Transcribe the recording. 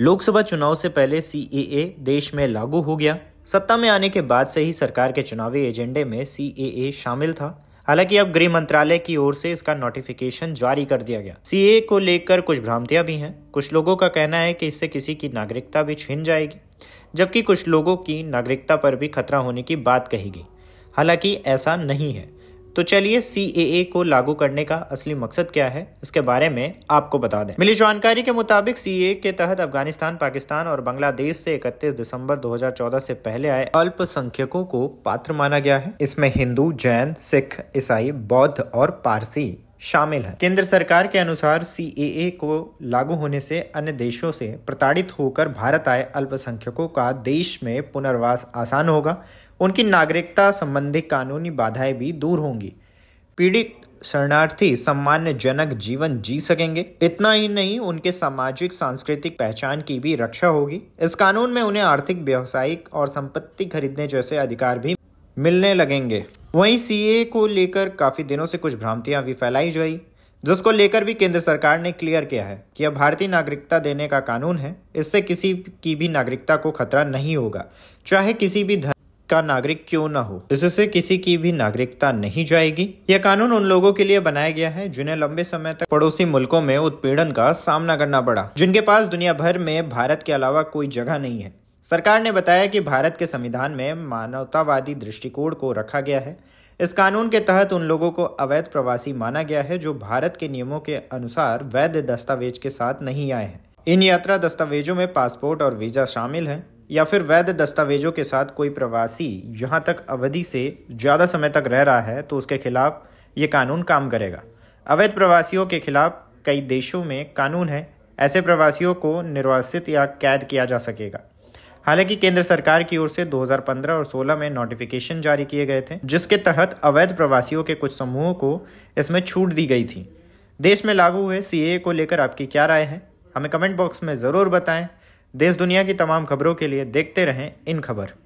लोकसभा चुनाव से पहले सी देश में लागू हो गया सत्ता में आने के बाद से ही सरकार के चुनावी एजेंडे में सी शामिल था हालांकि अब गृह मंत्रालय की ओर से इसका नोटिफिकेशन जारी कर दिया गया सी को लेकर कुछ भ्रांतियां भी हैं कुछ लोगों का कहना है कि इससे किसी की नागरिकता भी छिन जाएगी जबकि कुछ लोगों की नागरिकता पर भी खतरा होने की बात कही गई हालांकि ऐसा नहीं है तो चलिए सी को लागू करने का असली मकसद क्या है इसके बारे में आपको बता दें मिली जानकारी के मुताबिक सी के तहत अफगानिस्तान पाकिस्तान और बांग्लादेश से इकतीस दिसंबर 2014 से पहले आए अल्पसंख्यकों को पात्र माना गया है इसमें हिंदू जैन सिख ईसाई बौद्ध और पारसी शामिल है केंद्र सरकार के अनुसार सी को लागू होने से अन्य देशों से प्रताड़ित होकर भारत आए अल्पसंख्यकों का देश में पुनर्वास आसान होगा उनकी नागरिकता संबंधी कानूनी बाधाएं भी दूर होंगी पीड़ित शरणार्थी सम्मान्य जनक जीवन जी सकेंगे इतना ही नहीं उनके सामाजिक सांस्कृतिक पहचान की भी रक्षा होगी इस कानून में उन्हें आर्थिक व्यावसायिक और संपत्ति खरीदने जैसे अधिकार भी मिलने लगेंगे वहीं सीए को लेकर काफ़ी दिनों से कुछ भ्रांतियां भी फैलाई गई जिसको लेकर भी केंद्र सरकार ने क्लियर किया है कि यह भारतीय नागरिकता देने का कानून है इससे किसी की भी नागरिकता को खतरा नहीं होगा चाहे किसी भी धर्म का नागरिक क्यों ना हो इससे किसी की भी नागरिकता नहीं जाएगी यह कानून उन लोगों के लिए बनाया गया है जिन्हें लंबे समय तक पड़ोसी मुल्कों में उत्पीड़न का सामना करना पड़ा जिनके पास दुनिया भर में भारत के अलावा कोई जगह नहीं है सरकार ने बताया कि भारत के संविधान में मानवतावादी दृष्टिकोण को रखा गया है इस कानून के तहत उन लोगों को अवैध प्रवासी माना गया है जो भारत के नियमों के अनुसार वैध दस्तावेज के साथ नहीं आए हैं इन यात्रा दस्तावेजों में पासपोर्ट और वीजा शामिल हैं या फिर वैध दस्तावेजों के साथ कोई प्रवासी यहाँ तक अवधि से ज़्यादा समय तक रह रहा है तो उसके खिलाफ ये कानून काम करेगा अवैध प्रवासियों के खिलाफ कई देशों में कानून है ऐसे प्रवासियों को निर्वासित या कैद किया जा सकेगा हालांकि केंद्र सरकार की ओर से 2015 और 16 में नोटिफिकेशन जारी किए गए थे जिसके तहत अवैध प्रवासियों के कुछ समूहों को इसमें छूट दी गई थी देश में लागू हुए सी को लेकर आपकी क्या राय है हमें कमेंट बॉक्स में ज़रूर बताएं देश दुनिया की तमाम खबरों के लिए देखते रहें इन खबर